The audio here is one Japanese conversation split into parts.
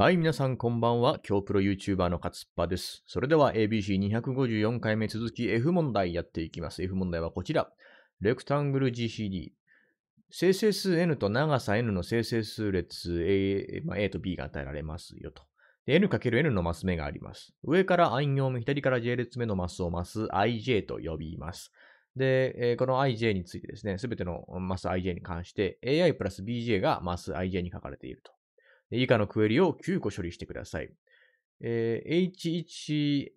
はい、皆さんこんばんは。今日プロ YouTuber の勝っぱです。それでは ABC254 回目続き F 問題やっていきます。F 問題はこちら。レクタングル GCD。生成数 N と長さ N の生成数列 A,、A と B が与えられますよと。N×N のマス目があります。上から暗行目、左から J 列目のマスをマス IJ と呼びます。で、この ij についてですね、すべてのマス ij に関して ai プラス bj がマス ij に書かれていると。以下のクエリを9個処理してください。えー、H1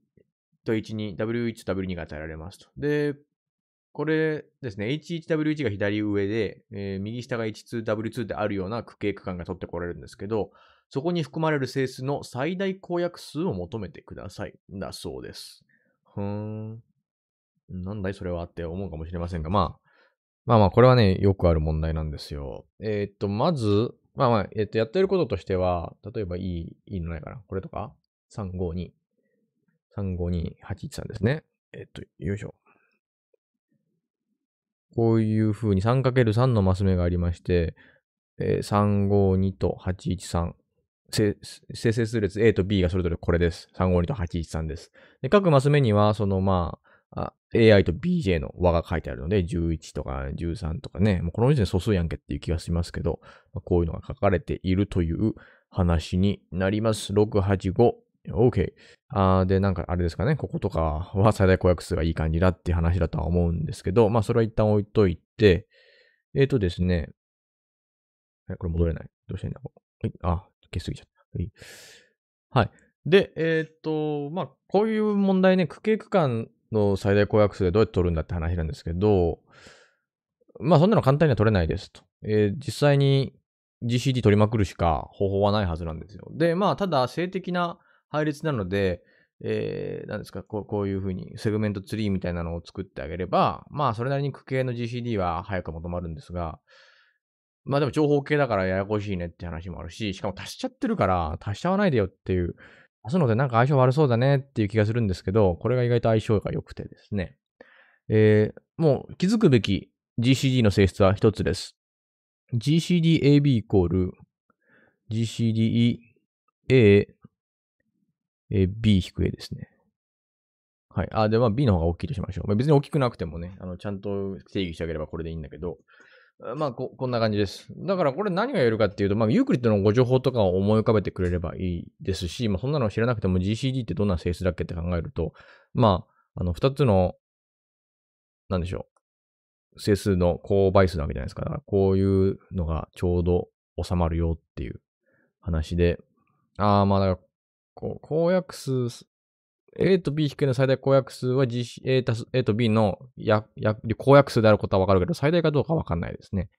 と H2、W1 と W2 が与えられますと。で、これですね、H1W1 が左上で、えー、右下が H2W2 であるような区形区間が取ってこられるんですけど、そこに含まれる整数の最大公約数を求めてください。だそうです。ふーん。なんだいそれはって思うかもしれませんが、まあ、まあまあ、これはね、よくある問題なんですよ。えー、っと、まず、まあまあ、えっと、やってることとしては、例えばいい、いいのないかなこれとか ?352。352813ですね。えっと、よいしょ。こういう風に 3×3 のマス目がありまして、えー、352と813。生成数列 A と B がそれぞれこれです。352と813です。で、各マス目には、そのまあ、AI と BJ の和が書いてあるので、11とか13とかね、もうこの時点素数やんけっていう気がしますけど、こういうのが書かれているという話になります。685。OK。あで、なんかあれですかね、こことかは最大公約数がいい感じだっていう話だとは思うんですけど、まあそれは一旦置いといて、えっ、ー、とですね、これ戻れない。どうしたらいいんだろう。あ、消しすぎちゃった。はい。で、えっ、ー、と、まあ、こういう問題ね、区形区間の最大公約数でどうやって取るんだって話なんですけど、まあそんなの簡単には取れないですと。えー、実際に GCD 取りまくるしか方法はないはずなんですよ。で、まあただ性的な配列なので、えー、なんですかこう、こういうふうにセグメントツリーみたいなのを作ってあげれば、まあそれなりに区形の GCD は早く求まるんですが、まあでも長方形だからややこしいねって話もあるし、しかも足しちゃってるから足しちゃわないでよっていう出すのでなんか相性悪そうだねっていう気がするんですけど、これが意外と相性が良くてですね。えー、もう気づくべき GCD の性質は一つです。GCDAB イコール GCDEA、B-A ですね。はい。あ、で、まあ B の方が大きいとしましょう。まあ、別に大きくなくてもね、あの、ちゃんと定義してあげればこれでいいんだけど、まあこ、こんな感じです。だからこれ何が言えるかっていうと、まあ、ユークリッドのご情報とかを思い浮かべてくれればいいですし、まあ、そんなの知らなくても GCD ってどんな性質だっけって考えると、まあ、あの、二つの、なんでしょう。整数の高倍数なわけじゃないですか。からこういうのがちょうど収まるよっていう話で、ああ、まあ、だから、こう、公約数 A と B 引くの最大公約数は A A と B の公約数であることはわかるけど、最大かどうかわかんないですね。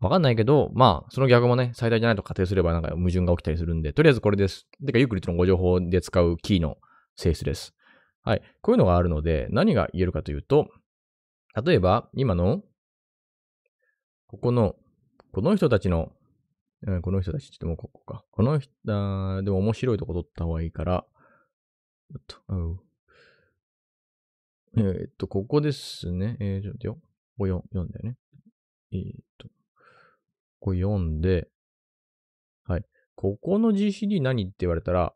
わかんないけど、まあ、その逆もね、最大じゃないと仮定すればなんか矛盾が起きたりするんで、とりあえずこれです。てか、ユークリットのご情報で使うキーの性質です。はい。こういうのがあるので、何が言えるかというと、例えば、今の、ここの、この人たちの、この人たちってもうここか。この人、でも面白いとこ取った方がいいから、っと、えっと、ここですね。えー、ちょっとよ。ここ4、4だよね。えー、っと、ここ4で、はい。ここの GCD 何って言われたら、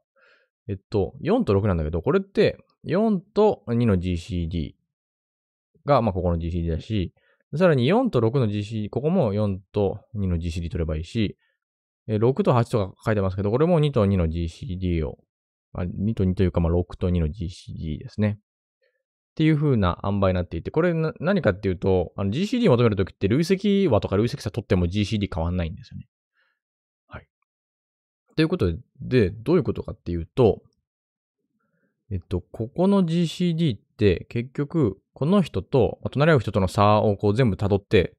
えっと、4と6なんだけど、これって、4と2の GCD が、まあ、ここの GCD だし、さらに4と6の GCD、ここも4と2の GCD 取ればいいし、6と8とか書いてますけど、これも2と2の GCD をまあ、2と2というか、まあ、6と2の GCD ですね。っていう風な塩梅になっていて、これ何かっていうと、GCD を求めるときって、累積和とか累積差取っても GCD 変わんないんですよね。はい。ということで、どういうことかっていうと、えっと、ここの GCD って結局、この人と、隣り合う人との差をこう全部辿って、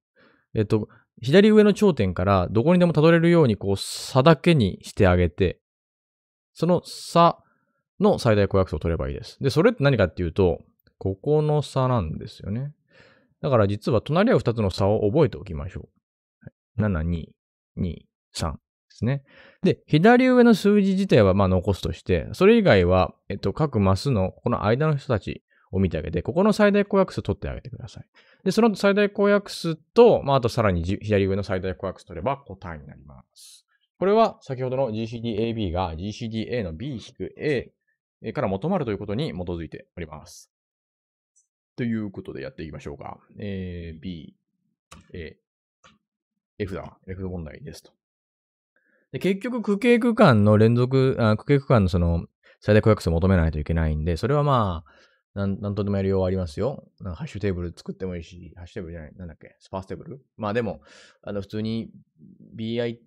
えっと、左上の頂点からどこにでも辿れるようにこう差だけにしてあげて、その差の最大公約数を取ればいいです。で、それって何かっていうと、ここの差なんですよね。だから実は隣り合う2つの差を覚えておきましょう。7、2、2、3ですね。で、左上の数字自体はまあ残すとして、それ以外は、えっと、各マスのこの間の人たちを見てあげて、ここの最大公約数取ってあげてください。で、その最大公約数と、まあ、あとさらに左上の最大公約数取れば答えになります。これは先ほどの GCDAB が GCDA の B-A から求まるということに基づいております。ということでやっていきましょうか。A, B, A, F だ。F 問題ですと。で結局、区形区間の連続、あ区形区間のその最大公約数を求めないといけないんで、それはまあ、なんなんとでもやりようありますよ。ハッシュテーブル作ってもいいし、ハッシュテーブルじゃない、なんだっけ、スパーステーブルまあでも、あの、普通に BIT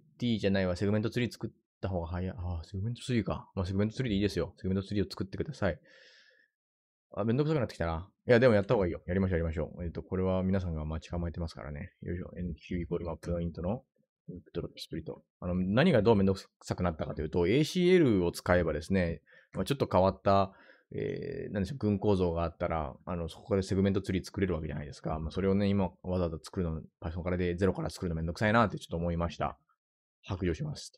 じゃないわ、セグメントツリー作っった方が早い。あ、セグメント3か。まあ、セグメント3でいいですよ。セグメント3を作ってください。あ、めんどくさくなってきたな。いや、でもやった方がいいよ。やりましょう、やりましょう。えっ、ー、と、これは皆さんが待ち構えてますからね。よいしょ。NQ イコールマップのイントのインプットスプリット。あの、何がどうめんどくさくなったかというと、ACL を使えばですね、まあ、ちょっと変わった、えー、何でしょう、群構造があったら、あの、そこでセグメントツリー作れるわけじゃないですか。まあ、それをね、今わざわざ作るの、パソコンからでゼロから作るのめんどくさいなってちょっと思いました。白状します。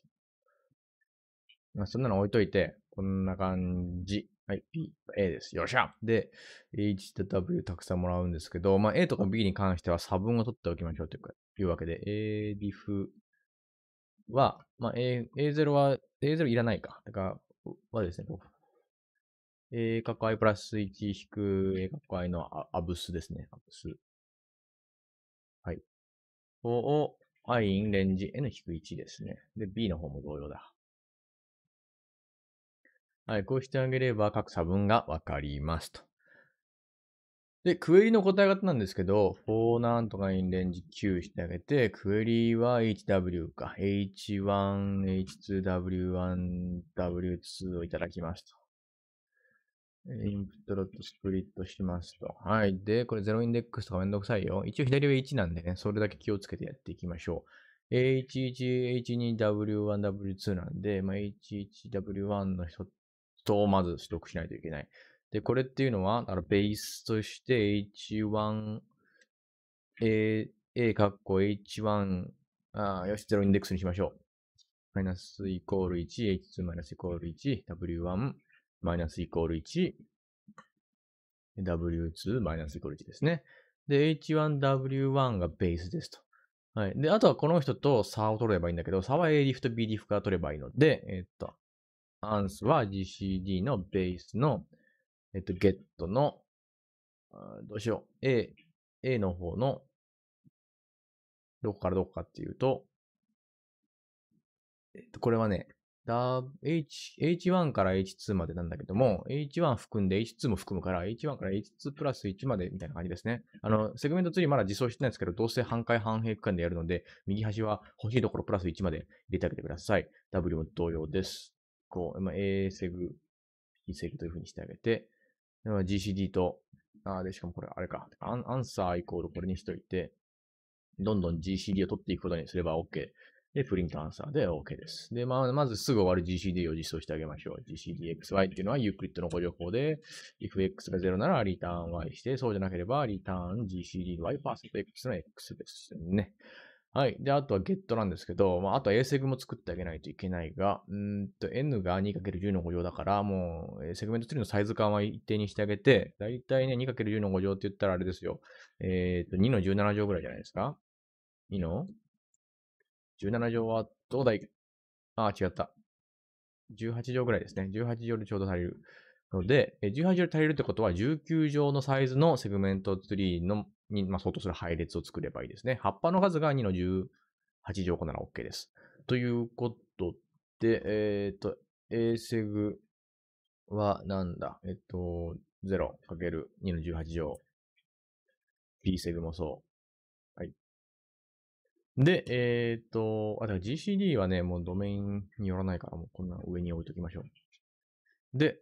まあ、そんなの置いといて、こんな感じ。はい、B、A です。よっしゃで、H と W たくさんもらうんですけど、まあ、A とか B に関しては差分を取っておきましょうというかいうわけで、A、リフは、まあ、A、A0 は、A0 いらないか。だから、はですね、A かっこ i プラス1引く A かっこ i のアブスですね。アブス。はい。を、i インレンジ n 引く1ですね。で、B の方も同様だ。はい、こうしてあげれば各差分がわかりますと。で、クエリの答え方なんですけど、4なんとかインレンジ Q してあげて、クエリは HW か、H1、H2、W1、W2 をいただきますと。インプットロットスプリットしますと。はい。で、これゼロインデックスとかめんどくさいよ。一応左上1なんでね、それだけ気をつけてやっていきましょう。h 1 1 H2、W1、W2 なんで、まあ、H1、W1 の人トをまず取得しないといけない。で、これっていうのは、あのベースとして H1、A、A カッコ H1、あよし、0インデックスにしましょう。マイナスイコール1、H2 マイナスイコール1、W1 マイナスイコール1、W2 マイナスイコール1ですね。で、H1W1 がベースですと。はい。で、あとはこの人と差を取ればいいんだけど、差は A リフと B リフから取ればいいので、えっと、アンスは GCD のベースの、えっと、ゲットの、どうしよう。A、A の方の、どこからどこかっていうと、えっと、これはね、H、H1 から H2 までなんだけども、H1 含んで H2 も含むから、H1 から H2 プラス1までみたいな感じですね。あの、セグメントツリーまだ実装してないんですけど、どうせ半回半平区間でやるので、右端は欲しいところプラス1まで入れてあげてください。W も同様です。う、まあ、ASEG、PSEG というふうにしてあげて、GCD と、あで、しかもこれ、あれか、アンアンサーイコールこれにしといて、どんどん GCD を取っていくことにすれば OK。で、プリントアンサーで OK です。で、まあ、まずすぐ終わる GCD を実装してあげましょう。GCDXY っていうのはユークリッドのご旅行で、ifX が0ならリターン Y して、そうじゃなければリターン GCDY パーセト X の X ですね。はい。で、あとは Get なんですけど、まあ、あとは a セグも作ってあげないといけないが、うんと、N が 2×10 の5乗だから、もう、セグメント3のサイズ感は一定にしてあげて、だいたいね、2×10 の5乗って言ったらあれですよ。えっ、ー、と、2の17乗ぐらいじゃないですか ?2 の ?17 乗はどうだいああ、違った。18乗ぐらいですね。18乗でちょうど足りる。ので、18乗で足りるってことは19乗のサイズのセグメントツリーのに、まあ、相当する配列を作ればいいですね。葉っぱの数が2の18乗個なら OK です。ということで、えっ、ー、と、a セグはなんだえっと、0×2 の18乗。b セグもそう。はい。で、えっ、ー、と、あ、だから GCD はね、もうドメインによらないから、もうこんな上に置いときましょう。で、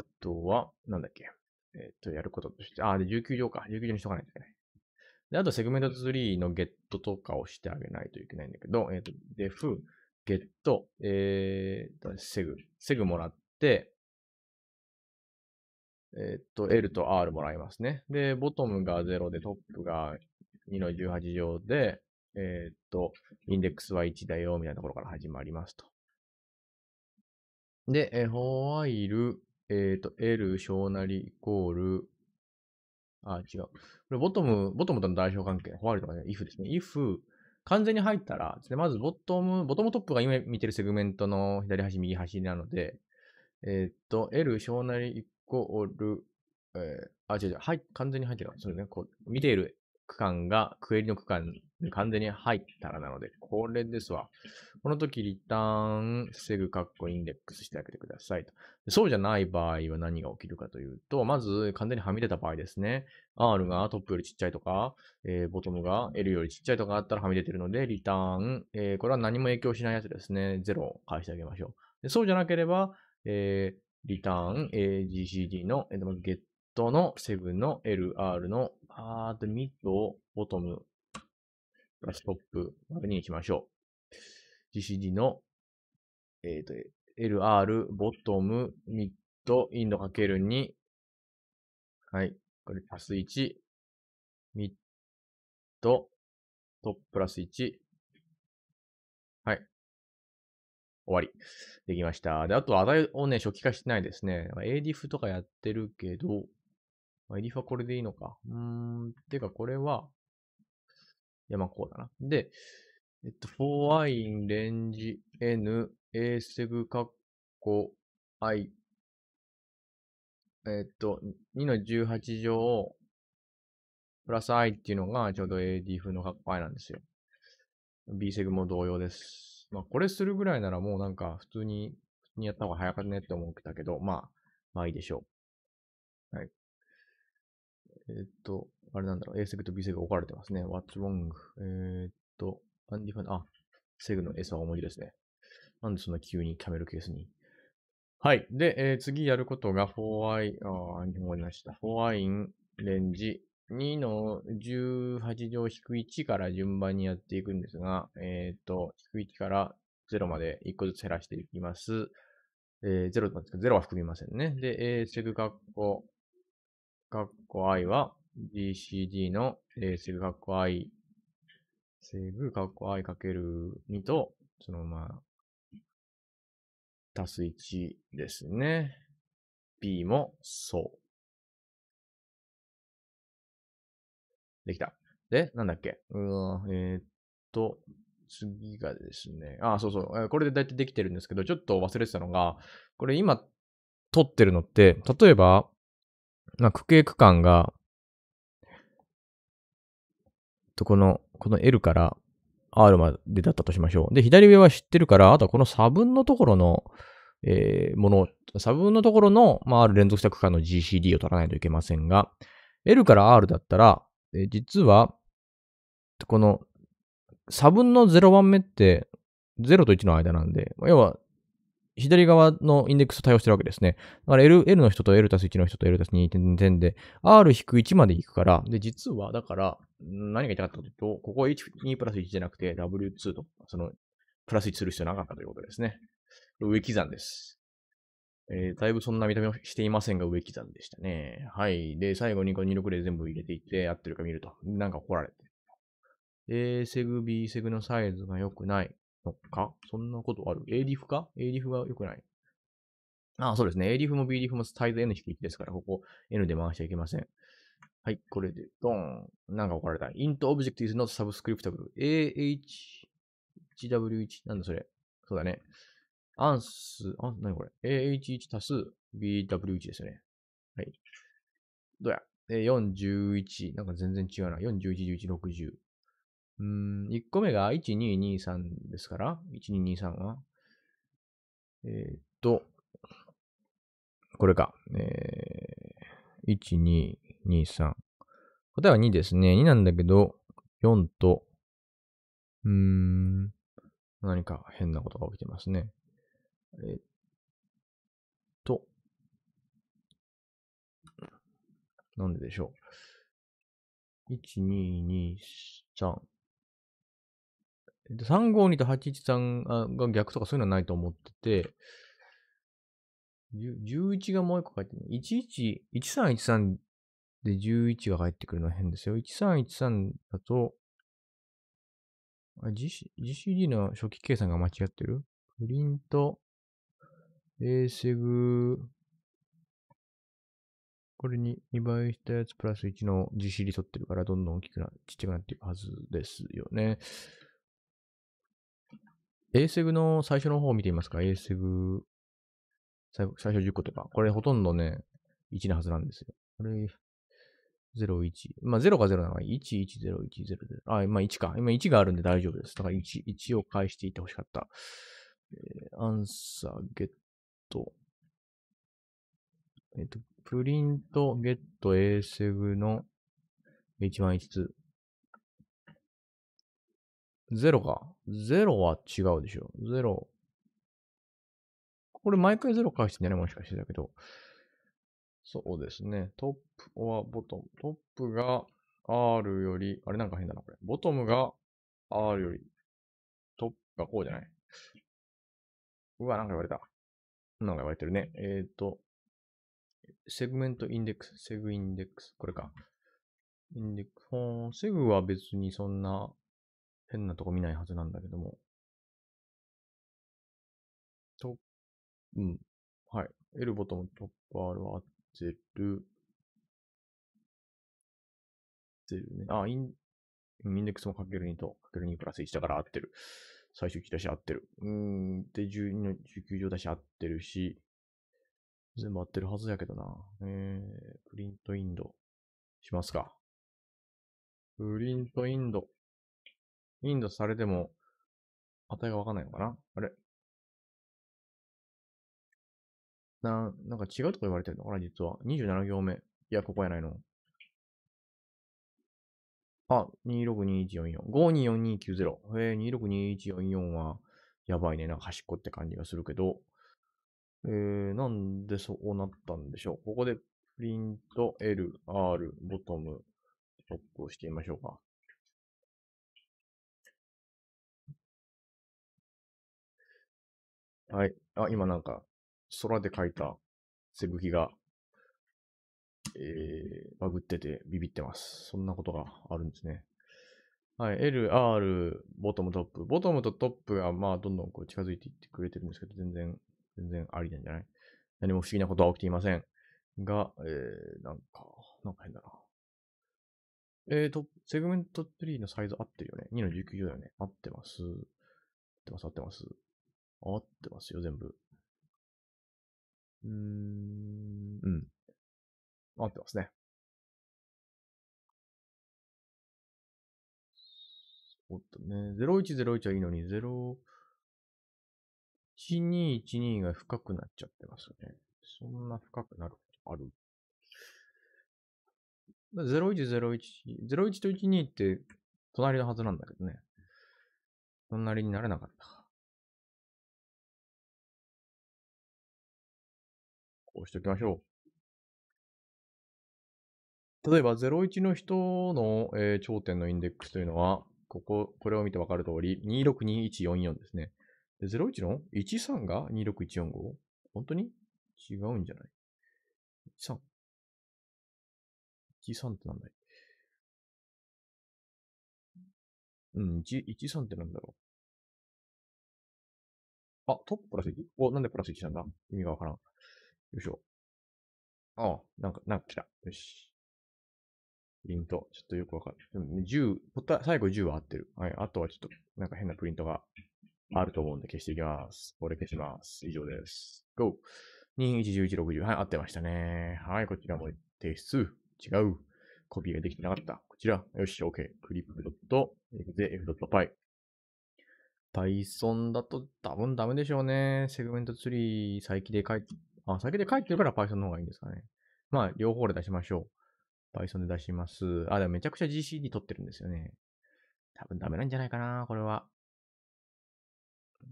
あとは、なんだっけ。えっ、ー、と、やることとして、あ、で、19乗か。19乗にしとかないといけない。で、あとセグメントツリーのゲットとかをしてあげないといけないんだけど、えっ、ー、と、デフ、ゲット、えっ、ー、セグ、セグもらって、えっ、ー、と、L と R もらいますね。で、ボトムが0で、トップが2の18乗で、えっ、ー、と、インデックスは1だよ、みたいなところから始まりますと。で、えー、ホワイル、えっ、ー、と、L 小なりイコール、あ、違う。これ、ボトム、ボトムとの代表関係、ホワイトがね、if ですね。if、完全に入ったら、ね、まずボトム、ボトムトップが今見てるセグメントの左端、右端なので、えー、っと、L 小なりイコール、えー、あ、違う違う、はい、完全に入ってる。そうね、こう、見ている区間がクエリの区間に完全に入ったらなので、これですわ。この時リターン、防ぐカッコインデックスしてあげてくださいと。そうじゃない場合は何が起きるかというと、まず完全にはみ出た場合ですね。R がトップよりちっちゃいとか、えー、ボトムが L よりちっちゃいとかあったらはみ出てるので、リターン、えー、これは何も影響しないやつですね。0を返してあげましょう。でそうじゃなければ、えー、リターン、えー、GCD の、えー、ゲットの7の LR のあー、で、ミッドをボトム、プラストップ、丸にきましょう。GCD の、えっ、ー、と、LR、ボトム、ミッド、インドかける2。はい。これ、プス1。ミッド、トッププラス1。はい。終わり。できました。で、あと、い、をね、初期化してないですね。ADF とかやってるけど、まあ、エリファこれでいいのか。うーん、てかこれは、いや、あ、こうだな。で、えっと、フォーアイン、レンジ、N、a g カッコ、I、えっと、2の18乗、プラス I っていうのがちょうど AD 風のカッコ I なんですよ。B セグも同様です。まあ、これするぐらいならもうなんか普通に、普通にやった方が早かったねって思ってたけど、まあ、まあいいでしょう。はい。えー、っと、あれなんだろう、A セグと B セグが置かれてますね。what's wrong? えー、っと、アンディファン、あ、セグの S は重いですね。なんでそんな急にキャメルケースに。はい。で、えー、次やることが 4i、ああ、日本語りました。4i レンジ2の18乗引く1から順番にやっていくんですが、えっ、と、引く1から0まで1個ずつ減らしていきます。えー、0なんですか、0は含みませんね。で、えセグ括弧かっこ i は GCD の A セブかっこ i セグかっこ i かける2と、そのまあ、足す1ですね。B もそう。できた。で、なんだっけうーえー、っと、次がですね。あ、そうそう。これで大体できてるんですけど、ちょっと忘れてたのが、これ今撮ってるのって、例えば、まあ、区形区間が、と、この、この L から R までだったとしましょう。で、左上は知ってるから、あとはこの差分のところの、えー、もの差分のところの、まあ、る連続した区間の GCD を取らないといけませんが、L から R だったら、えー、実は、この差分の0番目って0と1の間なんで、要は左側のインデックス対応してるわけですね。だから L, L の人と L たす1の人と L たす2点で、R-1 まで行くから、で、実は、だから、何が言いたかったかというと、ここ12プラス1じゃなくて W2 と、その、プラス1する必要なかったということですね。上刻んです。えー、だいぶそんな見た目をしていませんが、上刻んでしたね。はい。で、最後にこの26で全部入れていって、合ってるか見ると。なんか怒られて。で、セグ B、セグのサイズが良くない。かそんなことある ?A リ f か ?A リ f が良くないああ、そうですね。A リ f も B リ f もサイズ N 低いですから、ここ N で回しちゃいけません。はい、これで、ドン。なんか分かれた。int object is not subscriptable. ahw1 1なんだそれ。そうだね。アンス、あ、なにこれ。ah1 足す bw1 ですよね。はい。どうや。411。なんか全然違うな。411、11、60。うん、1個目が1223ですから、1223は。えー、っと、これか。えー、1223。答えは2ですね。2なんだけど、4と、うーん、何か変なことが起きてますね。えー、っと、なんででしょう。1、2、2、3。352と813が逆とかそういうのはないと思ってて、11がもう一個書いてる。11、1313で11が返ってくるのは変ですよ。1313だと、GCD の初期計算が間違ってるプリント、ASEG、これに2倍したやつプラス1の GCD 取ってるからどんどん大きくな、ちっちゃくなっていくはずですよね。ASEG の最初の方を見てみますか。ASEG 最最初10個とか。これほとんどね、1なはずなんですよ。これ、01。まあ、0が0なのが1 1 0 1 0、0あ、まあ、1か。今1があるんで大丈夫です。だから1、1を返していってほしかった。えー、アンサー、ゲット。えっ、ー、と、プリント、ゲット、ASEG の一番5つ。ゼロか。ゼロは違うでしょ。ゼロ。これ毎回ゼロ返してんじゃないもしかしてだけど。そうですね。トップはボトム。トップが R より、あれなんか変だな、これ。ボトムが R より、トップがこうじゃないうわ、なんか言われた。なんか言われてるね。えっ、ー、と、セグメントインデックス、セグインデックス、これか。インデックス、セグは別にそんな変なとこ見ないはずなんだけども。と、うん。はい。エルボトムトップールは合ってる。ね。あ、イン、インデックスもかける2と、かける2プラス1だから合ってる。最終期だし合ってる。うん。で、12の19乗だし合ってるし、全部合ってるはずやけどな。えー、プリントインドしますか。プリントインド。インドされても、値がわかんないのかなあれな、なんか違うとこ言われてるのかな実は。27行目。いや、ここやないの。あ、262144。524290。えー、262144は、やばいね。なんか端っこって感じがするけど。えー、なんでそうなったんでしょう。ここで、プリント、L、R、ボトム、トップをしてみましょうか。はい。あ、今なんか、空で描いたセブキが、えー、バグっててビビってます。そんなことがあるんですね。はい。L、R、ボトム、トップ。ボトムとトップが、まあ、どんどんこう近づいていってくれてるんですけど、全然、全然ありなんじゃない何も不思議なことは起きていません。が、えー、なんか、なんか変だな。えーと、セグメント3のサイズ合ってるよね。2の19だよね。合ってます。合ってます、合ってます。合ってますよ、全部。うーん、うん。合ってますね。おっとね、0101はいいのに、01212が深くなっちゃってますね。そんな深くなることある ?0101、01と12って隣のはずなんだけどね。隣になれなかった。押しておきましょう。例えば、01の人の、えー、頂点のインデックスというのは、ここ、これを見てわかる通り、262144ですね。で、01の13が 26145? 本当に違うんじゃない ?13。13ってなんだいうん、13ってなんだろう。あ、トッププラス 1? お、なんでプラス1なんだ意味がわからん。よいしょ。ああ、なんか、なんか来た。よし。プリント。ちょっとよくわかんない。10、最後10は合ってる。はい。あとはちょっと、なんか変なプリントがあると思うんで消していきます。これ消します。以上です。GO! 211160。はい、合ってましたね。はい、こちらも提出。違う。コピーができてなかった。こちら。よし、OK。clip.exe.f.py。Python だと多分ダメでしょうね。セグメントツリー再起で書いあ、先で書いてるから Python の方がいいんですかね。まあ、両方で出しましょう。Python で出します。あ、でもめちゃくちゃ GCD 取ってるんですよね。多分ダメなんじゃないかな、これは。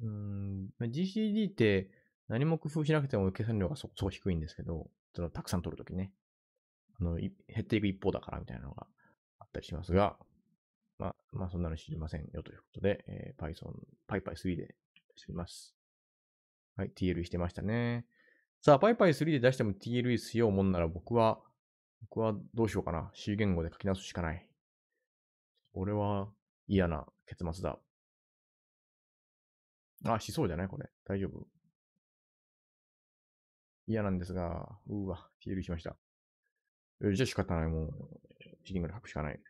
うん、GCD って何も工夫しなくても計算量がそこそこ低いんですけど、そのたくさん取るときね。あの、減っていく一方だからみたいなのがあったりしますが、まあ、まあ、そんなの知りませんよということで、えー、Python、PyPy3 で作ります。はい、TL してましたね。さあ、パイパイ3で出しても TLE しようもんなら僕は、僕はどうしようかな。C 言語で書き直すしかない。俺は嫌な結末だ。あ、しそうじゃないこれ。大丈夫。嫌なんですが、うーわ、TLE しました。じゃあ仕方ない。もう、C 言語で書くしかない。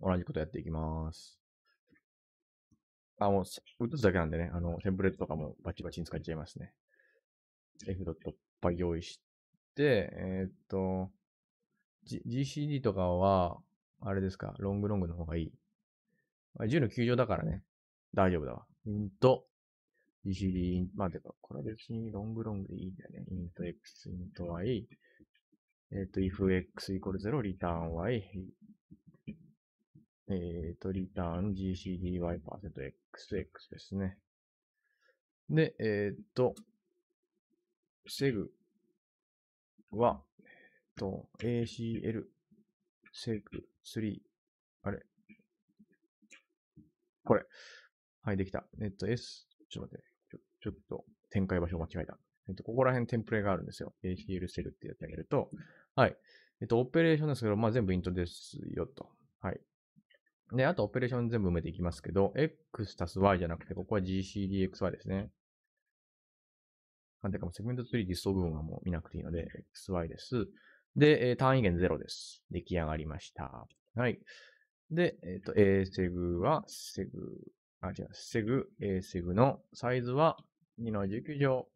同じことやっていきます。あ、もう、打つだけなんでね、あの、テンプレートとかもバチバチに使っちゃいますね。F ドットいっぱい用意して、えー、っと、G、GCD とかは、あれですか、ロングロングの方がいい。10の9乗だからね。大丈夫だわ。うんと、GCD、イント、まあ、でも、これは別にロングロングでいいんだよね。イント X、イント Y、えっ、ー、と、if X イコール0、リターン Y、えっ、ー、と、リターン GCDY%X、X ですね。で、えっ、ー、と、防ぐは、えっと、ACL、セーフ、3、あれこれ。はい、できた。えっと、S、ちょっと待って、ちょちょっと展開場所間違えた。えっと、ここら辺テンプレがあるんですよ。ACL セルってやってあげると、はい。えっと、オペレーションですけど、まあ、全部イントですよと。はい。で、あとオペレーション全部埋めていきますけど、X たす Y じゃなくて、ここは GCDXY ですね。なんていうかもセグメントツリー実装部分はもう見なくていいので、XY です。で、えー、単位元0です。出来上がりました。はい。で、えっ、ー、と、A セグは、セグ、あ、違う、セグ、A セグのサイズは2の19乗。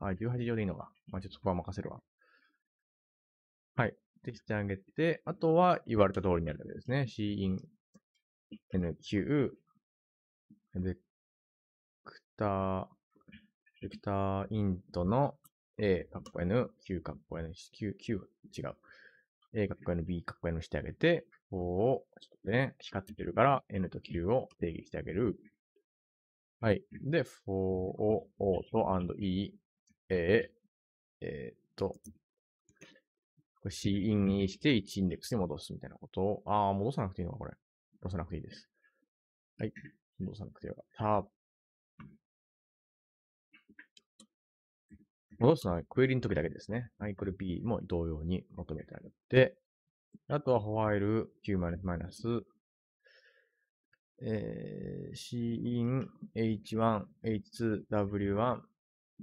あ、18乗でいいのか。まあ、ちょっとそこは任せるわ。はい。で、してあげて、あとは言われた通りになるだけですね。cin n9 ベクターセレクターイントの A、カッコ N、Q、カッコ N、Q、Q、違う。A、カッコ N、B、カッコ N してあげて、こを、ちょっとね、光ってるから N と Q を定義してあげる。はい。で、for, o, o と and e, a, えっと、c in にして1インデックスに戻すみたいなことを、ああ、戻さなくていいのか、これ。戻さなくていいです。はい。戻さなくていいのか。戻すのはクエリの時だけですね。アイクル p も同様に求めてあげて、あとはホワイル Q マイナス、えー、cin h1、h2、w1、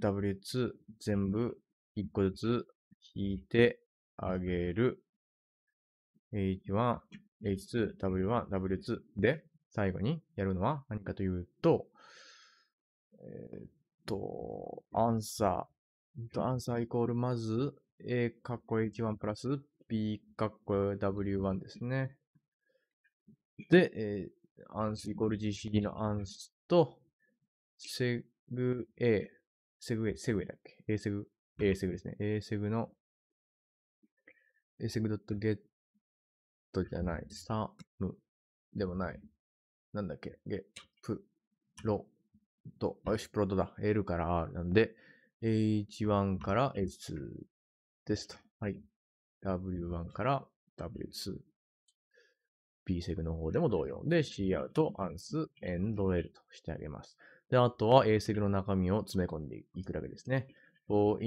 w2 全部一個ずつ引いてあげる。h1、h2、w1、w2 で最後にやるのは何かというと、えー、っと、アンサー、と、アンサーイコール、まず、A かっこ H1 プラス B かっこ W1 ですね。で、えー、アンスイコール GCD のアンスと、セグ A、セグ A、セグ A だっけ ?A セグ、A セグですね。A セグの、A セグ .get じゃない、サムでもない。なんだっけゲ、プ、ロ、ド。あ、よし、プロドだ。L から R なんで、H1 から H2 ですと。はい。W1 から W2。PSEG の方でも同様で CR と ANS、ENDL としてあげます。で、あとは ASEG の中身を詰め込んでいくだけですね。4int、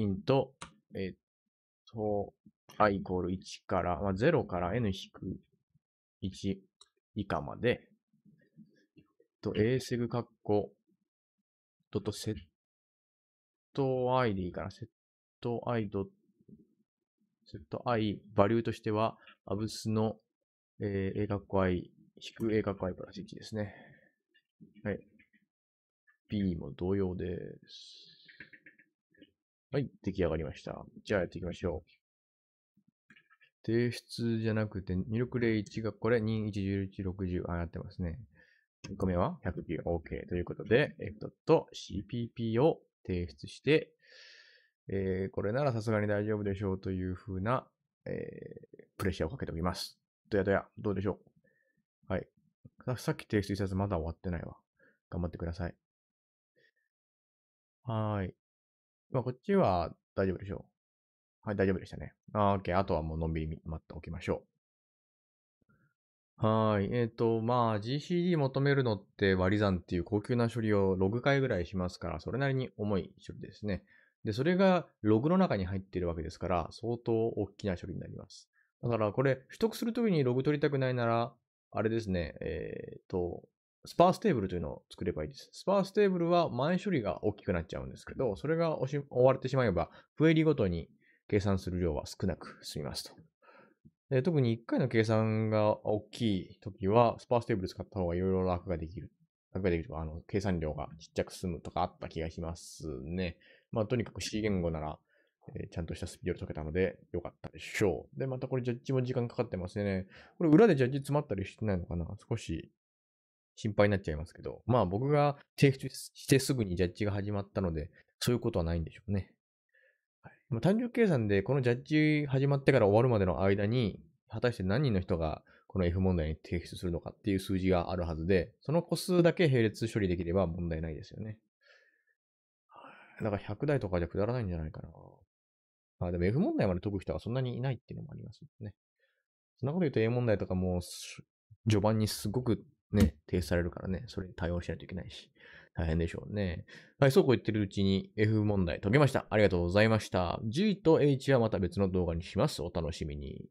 えっと、i イコール1から、まあ、0から n 引く1以下まで、えっと、ASEG カ括弧、ドットセット、ト i でいいかな。セット i. セット i、バリューとしては、アブスの、え a 括弧 i、引く a 括弧 i プラス1ですね。はい。b も同様です。はい、出来上がりました。じゃあやっていきましょう。提出じゃなくて、入力例1がこれ、211160、あ、やってますね。1個目は109、OK ということで、F.cpp を提出して、えー、これならさすがに大丈夫でしょうというふうな、えー、プレッシャーをかけておきます。どやどや、どうでしょうはい。さっき提出したやつまだ終わってないわ。頑張ってください。はい。まあ、こっちは大丈夫でしょう。はい、大丈夫でしたね。あー、OK。あとはもうのんびり待っておきましょう。はい。えっ、と、まあ、GCD 求めるのって割り算っていう高級な処理をログ回ぐらいしますから、それなりに重い処理ですね。で、それがログの中に入っているわけですから、相当大きな処理になります。だからこれ、取得するときにログ取りたくないなら、あれですね、えっ、ー、と、スパーステーブルというのを作ればいいです。スパーステーブルは前処理が大きくなっちゃうんですけど、それが追われてしまえば、クエリごとに計算する量は少なく済みますと。で特に1回の計算が大きい時は、スパーステーブル使った方がいろいろ楽ができる。楽ができるとか、あの、計算量がちっちゃく済むとかあった気がしますね。まあ、とにかく C 言語なら、えー、ちゃんとしたスピードで解けたので、良かったでしょう。で、またこれジャッジも時間かかってますね。これ裏でジャッジ詰まったりしてないのかな少し心配になっちゃいますけど。まあ僕が提出してすぐにジャッジが始まったので、そういうことはないんでしょうね。ま単純計算でこのジャッジ始まってから終わるまでの間に、果たして何人の人がこの F 問題に提出するのかっていう数字があるはずで、その個数だけ並列処理できれば問題ないですよね。だから100台とかじゃくだらないんじゃないかな。まあでも F 問題まで解く人はそんなにいないっていうのもありますよね。そんなこと言うと A 問題とかも序盤にすごくね、提出されるからね、それに対応しないといけないし。大変でしょうね。はい、そうこう言ってるうちに F 問題解けました。ありがとうございました。G と H はまた別の動画にします。お楽しみに。